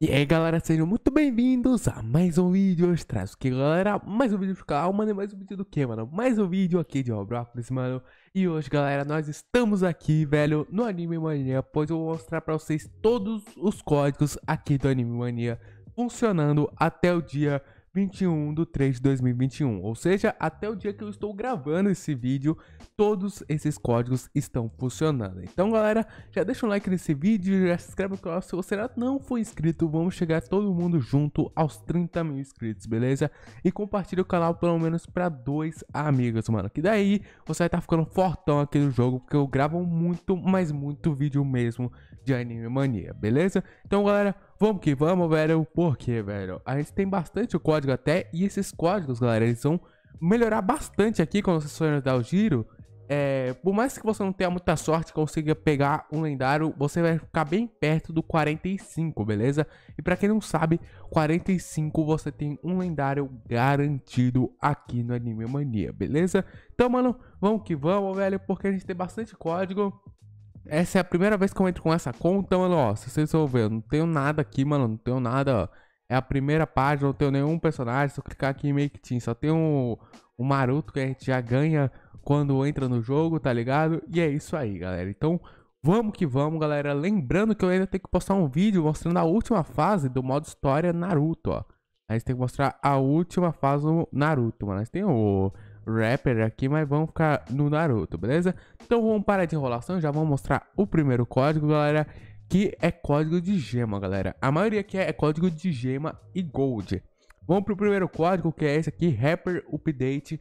E aí galera, sejam muito bem-vindos a mais um vídeo, eu trago aqui que galera? Mais um vídeo de canal, mano, né? mais um vídeo do que, mano? Mais um vídeo aqui de Roblox, mano E hoje galera, nós estamos aqui, velho, no Anime Mania Pois eu vou mostrar pra vocês todos os códigos aqui do Anime Mania Funcionando até o dia 21 de 3 de 2021. Ou seja, até o dia que eu estou gravando esse vídeo, todos esses códigos estão funcionando. Então, galera, já deixa um like nesse vídeo, já se inscreve no canal se você não for inscrito. Vamos chegar todo mundo junto aos 30 mil inscritos, beleza? E compartilha o canal pelo menos para dois amigos, mano. Que daí você vai estar tá ficando fortão aqui no jogo, porque eu gravo muito, mas muito vídeo mesmo de Anime Mania, beleza? Então, galera... Vamos que vamos, velho. Porque, velho, a gente tem bastante código até. E esses códigos, galera, eles vão melhorar bastante aqui quando vocês forem dar o giro. É, por mais que você não tenha muita sorte e consiga pegar um lendário, você vai ficar bem perto do 45, beleza? E para quem não sabe, 45 você tem um lendário garantido aqui no Anime Mania, beleza? Então, mano, vamos que vamos, velho, porque a gente tem bastante código. Essa é a primeira vez que eu entro com essa conta, mano. Ó, se vocês vão ver, eu não tenho nada aqui, mano. Não tenho nada. Ó. É a primeira página, não tenho nenhum personagem. Se eu clicar aqui em Make Team, só tem o, o que a gente já ganha quando entra no jogo, tá ligado? E é isso aí, galera. Então, vamos que vamos, galera. Lembrando que eu ainda tenho que postar um vídeo mostrando a última fase do modo história Naruto, ó. A gente tem que mostrar a última fase do Naruto, mano. A gente tem o rapper aqui, mas vamos ficar no Naruto, beleza? Então vamos parar de enrolação, já vamos mostrar o primeiro código, galera, que é código de gema, galera. A maioria aqui é código de gema e gold. Vamos pro primeiro código, que é esse aqui, rapper update,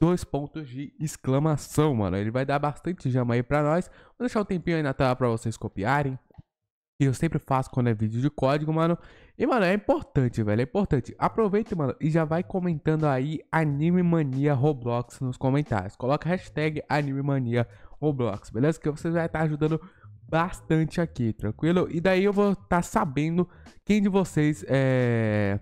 dois pontos de exclamação, mano. Ele vai dar bastante gema aí pra nós. Vou deixar um tempinho aí na tela pra vocês copiarem, que eu sempre faço quando é vídeo de código, mano. E, mano, é importante, velho, é importante. Aproveita, mano, e já vai comentando aí Anime Mania Roblox nos comentários. Coloca a hashtag Anime Mania Roblox, beleza? Que você vai estar tá ajudando bastante aqui, tranquilo? E daí eu vou estar tá sabendo quem de vocês é...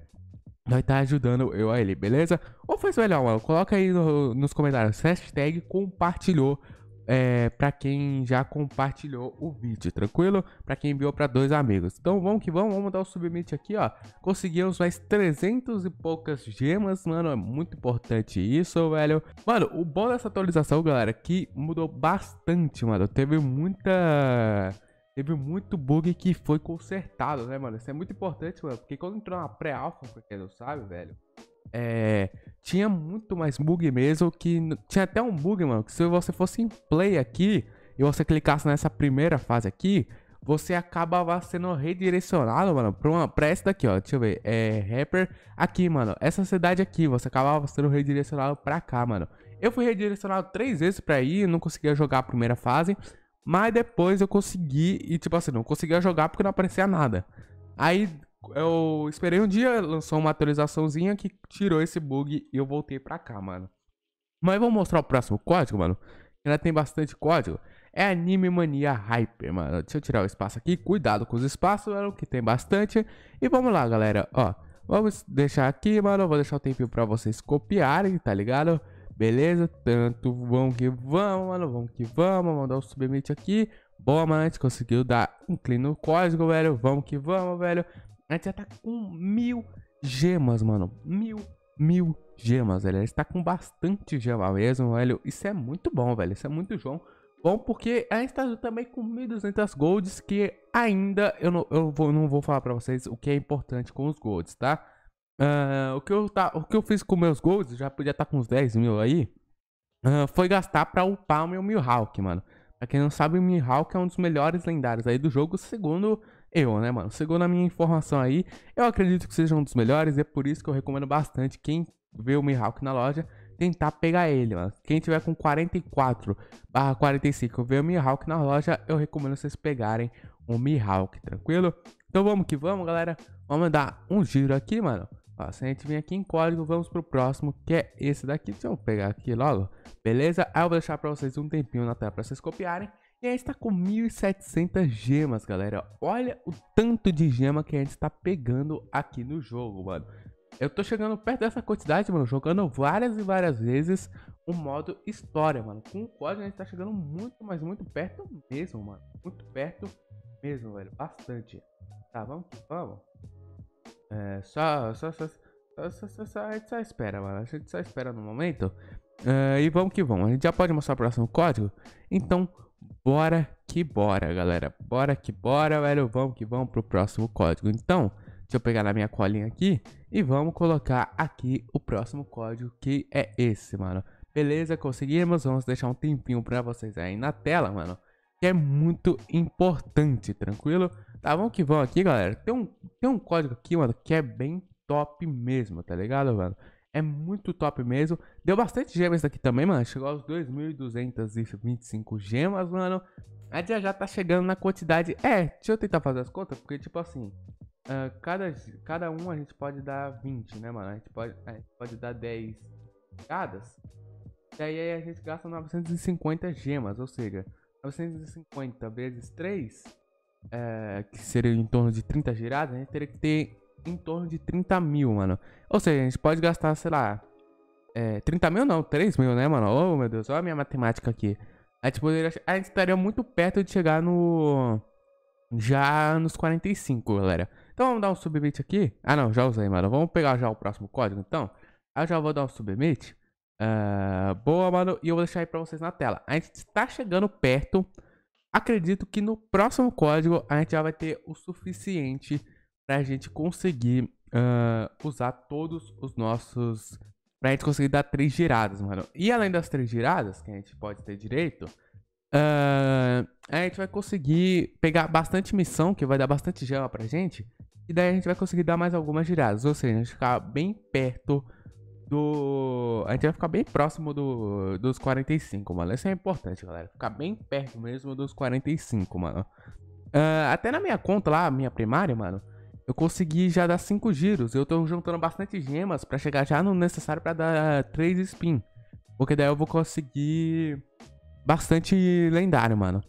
vai estar tá ajudando eu a ele, beleza? Ou faz melhor, mano, coloca aí no, nos comentários hashtag compartilhou é, para quem já compartilhou o vídeo, tranquilo? Para quem enviou para dois amigos. Então vamos que vamos, vamos dar o submit aqui, ó. Conseguimos mais 300 e poucas gemas, mano, é muito importante isso, velho. Mano, o bom dessa atualização, galera, é que mudou bastante, mano. Teve muita teve muito bug que foi consertado, né, mano? Isso é muito importante, mano, porque quando entrou na pré-alpha, porque não sabe, velho, é, tinha muito mais bug mesmo. Que tinha até um bug, mano. Que se você fosse em play aqui e você clicasse nessa primeira fase aqui, você acabava sendo redirecionado, mano, para uma, pra essa daqui, ó. Deixa eu ver. É rapper aqui, mano. Essa cidade aqui, você acabava sendo redirecionado para cá, mano. Eu fui redirecionado três vezes para ir, não conseguia jogar a primeira fase. Mas depois eu consegui e, tipo assim, não conseguia jogar porque não aparecia nada. Aí eu esperei um dia, lançou uma atualizaçãozinha que tirou esse bug e eu voltei pra cá, mano. Mas vou mostrar o próximo código, mano. Ainda tem bastante código. É Anime Mania Hyper, mano. Deixa eu tirar o espaço aqui. Cuidado com os espaços, mano, que tem bastante. E vamos lá, galera. Ó, vamos deixar aqui, mano. Vou deixar o tempinho pra vocês copiarem, tá ligado? Beleza? Tanto vamos que vamos, mano. Vamos que vamos. Vamos dar o submit aqui. Boa, mano. A gente conseguiu dar um clean no código, velho. Vamos que vamos, velho. A gente já tá com mil gemas, mano. Mil, mil gemas, velho. A gente tá com bastante gema mesmo, velho. Isso é muito bom, velho. Isso é muito bom. Bom, porque a gente tá também com 1.200 golds, que ainda eu não, eu vou, não vou falar pra vocês o que é importante com os golds, tá? Uh, o, que eu tá, o que eu fiz com meus golds, já podia estar tá com uns 10 mil aí, uh, foi gastar pra upar o meu Mihawk, mano. Pra quem não sabe, o Mihawk é um dos melhores lendários aí do jogo, segundo eu, né, mano? Segundo a minha informação aí, eu acredito que seja um dos melhores, e é por isso que eu recomendo bastante quem vê o Mihawk na loja tentar pegar ele, mano. Quem tiver com 44 barra 45 vê o Mihawk na loja, eu recomendo vocês pegarem o Mihawk, tranquilo? Então vamos que vamos, galera. Vamos dar um giro aqui, mano. Ó, se a gente vir aqui em código, vamos pro próximo, que é esse daqui. Deixa eu pegar aqui logo. Beleza? Aí eu vou deixar para vocês um tempinho na tela para vocês copiarem. E a gente tá com 1.700 gemas, galera. Olha o tanto de gema que a gente tá pegando aqui no jogo, mano. Eu tô chegando perto dessa quantidade, mano, jogando várias e várias vezes o modo história, mano. Com o código a gente tá chegando muito, mas muito perto mesmo, mano. Muito perto mesmo, velho. Bastante. Tá, vamos que vamos. É, só, só, só, só, só, só, a gente só espera, mano. A gente só espera no momento. É, e vamos que vamos. A gente já pode mostrar o próximo código? Então, bora que bora, galera. Bora que bora, velho. Vamos que vamos pro próximo código. Então, deixa eu pegar na minha colinha aqui e vamos colocar aqui o próximo código que é esse, mano. Beleza, conseguimos. Vamos deixar um tempinho pra vocês aí na tela, mano que é muito importante, tranquilo? Tá, vamos que vamos aqui, galera. Tem um, tem um código aqui, mano, que é bem top mesmo, tá ligado, mano? É muito top mesmo. Deu bastante gemas aqui também, mano. Chegou aos 2.225 gemas, mano. A dia já tá chegando na quantidade. É, deixa eu tentar fazer as contas, porque, tipo assim, uh, cada, cada um a gente pode dar 20, né, mano? A gente pode, a gente pode dar 10 cada. E aí a gente gasta 950 gemas, ou seja, 950 vezes 3, é, que seria em torno de 30 giradas, a gente teria que ter em torno de 30 mil, mano. Ou seja, a gente pode gastar, sei lá, é, 30 mil não, 3 mil, né, mano? Oh, meu Deus, olha a minha matemática aqui. A gente, poderia, a gente estaria muito perto de chegar no... Já nos 45, galera. Então vamos dar um submit aqui. Ah, não, já usei, mano. Vamos pegar já o próximo código, então. Eu ah, já vou dar um submit. Uh, boa, mano. E eu vou deixar aí pra vocês na tela. A gente está chegando perto. Acredito que no próximo código a gente já vai ter o suficiente pra gente conseguir uh, usar todos os nossos... Pra gente conseguir dar três giradas, mano. E além das três giradas, que a gente pode ter direito... Uh, a gente vai conseguir pegar bastante missão, que vai dar bastante gema pra gente. E daí a gente vai conseguir dar mais algumas giradas. Ou seja, a gente ficar bem perto do. A gente vai ficar bem próximo do, dos 45, mano. Isso é importante, galera. Ficar bem perto mesmo dos 45, mano. Uh, até na minha conta lá, minha primária, mano, eu consegui já dar 5 giros. Eu tô juntando bastante gemas pra chegar já no necessário pra dar 3 spin. Porque daí eu vou conseguir bastante lendário, mano.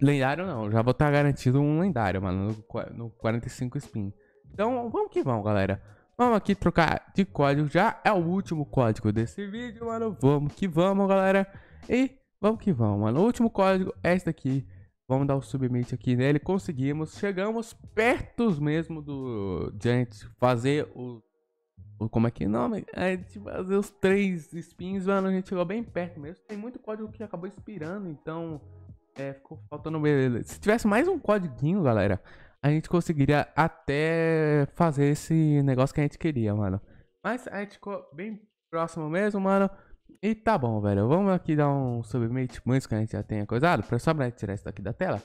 Lendário não, já vou estar tá garantido um lendário, mano, no, no 45 spin. Então, vamos que vamos, galera. Vamos aqui trocar de código, já é o último código desse vídeo, mano. Vamos que vamos, galera. E vamos que vamos, mano. O último código é esse daqui. Vamos dar o submit aqui nele. Conseguimos. Chegamos perto mesmo do... De a gente fazer o... o... Como é que é nome? A gente fazer os três spins, mano. A gente chegou bem perto mesmo. Tem muito código que acabou expirando, então... É, ficou faltando... Se tivesse mais um código, galera a gente conseguiria até fazer esse negócio que a gente queria, mano. Mas a gente ficou bem próximo mesmo, mano. E tá bom, velho. Vamos aqui dar um submit muito que a gente já tenha coisado. Pra só pra tirar isso daqui da tela.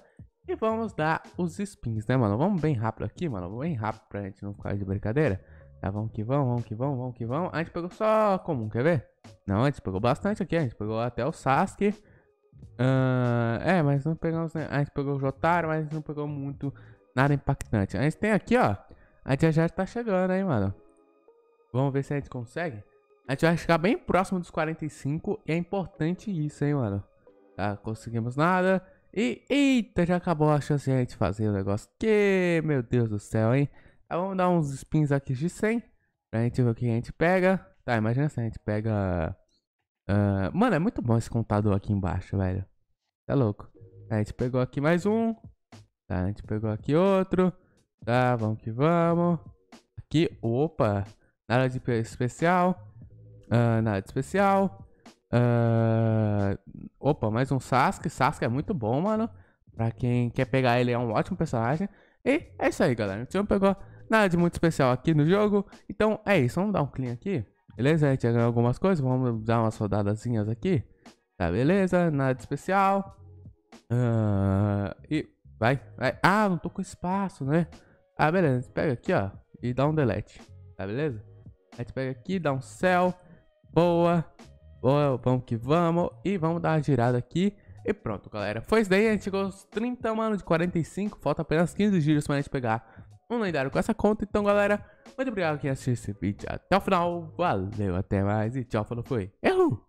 E vamos dar os spins, né, mano? Vamos bem rápido aqui, mano. Bem rápido pra gente não ficar de brincadeira. Tá, vamos que vamos, vamos que vamos, vamos que vamos. A gente pegou só comum, quer ver? Não, a gente pegou bastante aqui. A gente pegou até o Sasuke. Uh, é, mas não pegamos, né? A gente pegou o Jotaro, mas não pegou muito Nada impactante. A gente tem aqui, ó. A gente já tá chegando, hein, mano. Vamos ver se a gente consegue. A gente vai chegar bem próximo dos 45. E é importante isso, hein, mano. Tá, conseguimos nada. E, eita, já acabou a chance de a gente fazer o negócio. Que, meu Deus do céu, hein. Tá, vamos dar uns spins aqui de 100. Pra gente ver o que a gente pega. Tá, imagina se a gente pega... Uh, mano, é muito bom esse contador aqui embaixo, velho. Tá louco. A gente pegou aqui mais um. Tá, a gente pegou aqui outro. Tá, vamos que vamos. Aqui, opa. Nada de especial. Uh, nada de especial. Uh, opa, mais um Sasuke. Sasuke é muito bom, mano. Pra quem quer pegar ele, é um ótimo personagem. E é isso aí, galera. A gente não pegou nada de muito especial aqui no jogo. Então, é isso. Vamos dar um clean aqui. Beleza? A gente ganhou algumas coisas. Vamos dar umas rodadazinhas aqui. Tá, beleza? Nada de especial. Uh, e Vai, vai. Ah, não tô com espaço, né? Ah, beleza. A gente pega aqui, ó. E dá um delete. Tá, beleza? A gente pega aqui, dá um céu. Boa. Boa, vamos que vamos. E vamos dar uma girada aqui. E pronto, galera. Foi isso daí. A gente chegou aos 30, mano, de 45. Falta apenas 15 giros pra gente pegar um lendário com essa conta. Então, galera, muito obrigado quem assistiu esse vídeo. Até o final. Valeu, até mais. E tchau, falou, fui. Errou!